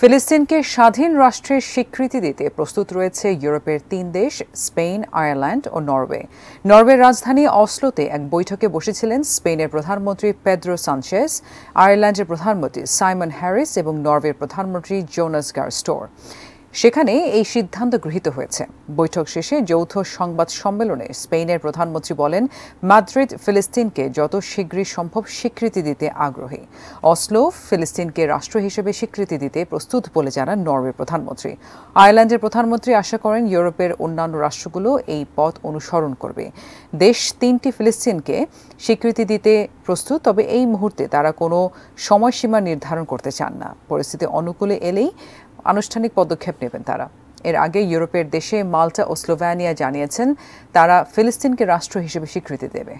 ফিলিস্তিনকে স্বাধীন রাষ্ট্রের স্বীকৃতি দিতে প্রস্তুত রয়েছে ইউরোপের তিন দেশ স্পেন আয়ারল্যান্ড ও নরওয়ে নরওয়ের রাজধানী অসলোতে এক বৈঠকে বসেছিলেন স্পেনের প্রধানমন্ত্রী পেদ্রো সানচেস আয়ারল্যান্ডের প্রধানমন্ত্রী সাইমন হ্যারিস এবং নরওয়ের প্রধানমন্ত্রী জোনাস গার্স্টোর সেখানে এই সিদ্ধান্ত গৃহীত হয়েছে বৈঠক শেষে যৌথ সংবাদ সম্মেলনে স্পেনের প্রধানমন্ত্রী বলেন মাদ্রিদ ফিলিস্তিনকে যত শীঘ্রই সম্ভব স্বীকৃতি দিতে আগ্রহী অসলো ফিলিস্তিনকে রাষ্ট্র হিসেবে স্বীকৃতি দিতে প্রস্তুত বলে জানান নরওয়ে প্রধানমন্ত্রী আয়ারল্যান্ডের প্রধানমন্ত্রী আশা করেন ইউরোপের অন্যান্য রাষ্ট্রগুলো এই পথ অনুসরণ করবে দেশ তিনটি ফিলিস্তিনকে স্বীকৃতি দিতে প্রস্তুত তবে এই মুহূর্তে তারা কোনো সময়সীমা নির্ধারণ করতে চান না পরিস্থিতি অনুকূলে এলেই আনুষ্ঠানিক পদক্ষেপ নেবেন তারা এর আগে ইউরোপের দেশে মাল্টা ও স্লোভেনিয়া জানিয়েছেন তারা ফিলিস্তিনকে রাষ্ট্র হিসেবে স্বীকৃতি দেবে